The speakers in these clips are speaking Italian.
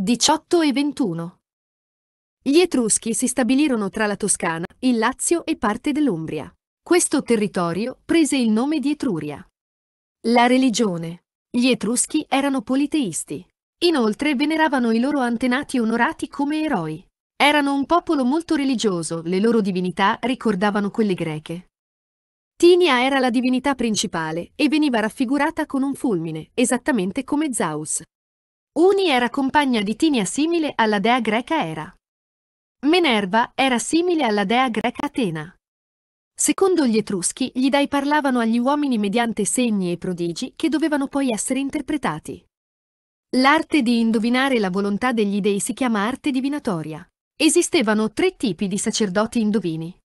18 e 21. Gli Etruschi si stabilirono tra la Toscana, il Lazio e parte dell'Umbria. Questo territorio prese il nome di Etruria. La religione. Gli Etruschi erano politeisti. Inoltre veneravano i loro antenati onorati come eroi. Erano un popolo molto religioso, le loro divinità ricordavano quelle greche. Tinia era la divinità principale e veniva raffigurata con un fulmine, esattamente come Zeus. Uni era compagna di Tinia simile alla dea greca Era. Minerva era simile alla dea greca Atena. Secondo gli Etruschi, gli dai parlavano agli uomini mediante segni e prodigi che dovevano poi essere interpretati. L'arte di indovinare la volontà degli dei si chiama arte divinatoria. Esistevano tre tipi di sacerdoti indovini.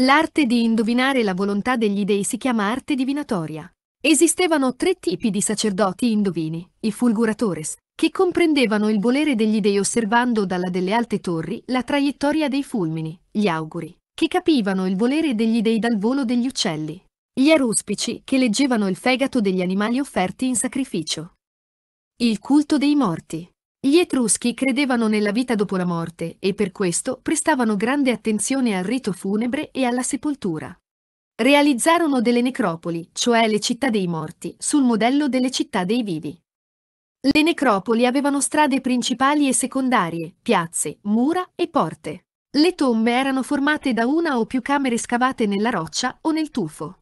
L'arte di indovinare la volontà degli dei si chiama arte divinatoria. Esistevano tre tipi di sacerdoti indovini, i fulguratores, che comprendevano il volere degli dei osservando dalla delle alte torri la traiettoria dei fulmini, gli auguri, che capivano il volere degli dei dal volo degli uccelli, gli aruspici che leggevano il fegato degli animali offerti in sacrificio. Il culto dei morti. Gli Etruschi credevano nella vita dopo la morte e per questo prestavano grande attenzione al rito funebre e alla sepoltura. Realizzarono delle necropoli, cioè le città dei morti, sul modello delle città dei vivi. Le necropoli avevano strade principali e secondarie, piazze, mura e porte. Le tombe erano formate da una o più camere scavate nella roccia o nel tufo.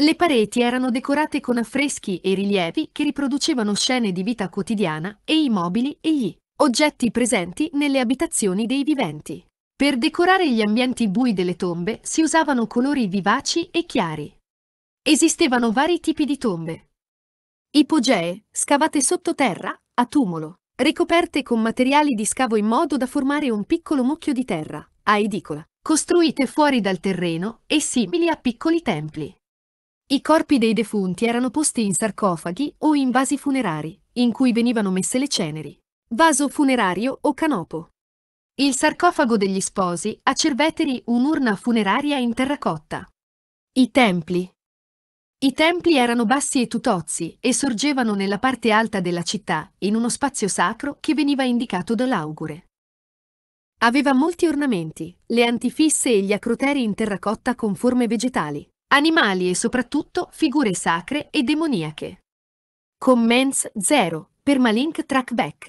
Le pareti erano decorate con affreschi e rilievi che riproducevano scene di vita quotidiana e i mobili e gli oggetti presenti nelle abitazioni dei viventi. Per decorare gli ambienti bui delle tombe si usavano colori vivaci e chiari. Esistevano vari tipi di tombe. Ipogee, scavate sottoterra, a tumulo, ricoperte con materiali di scavo in modo da formare un piccolo mucchio di terra, a edicola, costruite fuori dal terreno e simili a piccoli templi. I corpi dei defunti erano posti in sarcofaghi o in vasi funerari, in cui venivano messe le ceneri. Vaso funerario o canopo. Il sarcofago degli sposi a Cerveteri un'urna funeraria in terracotta. I templi. I templi erano bassi e tutozzi e sorgevano nella parte alta della città, in uno spazio sacro che veniva indicato dall'augure. Aveva molti ornamenti, le antifisse e gli acroteri in terracotta con forme vegetali, animali e soprattutto figure sacre e demoniache. Comments 0, Malink Trackback.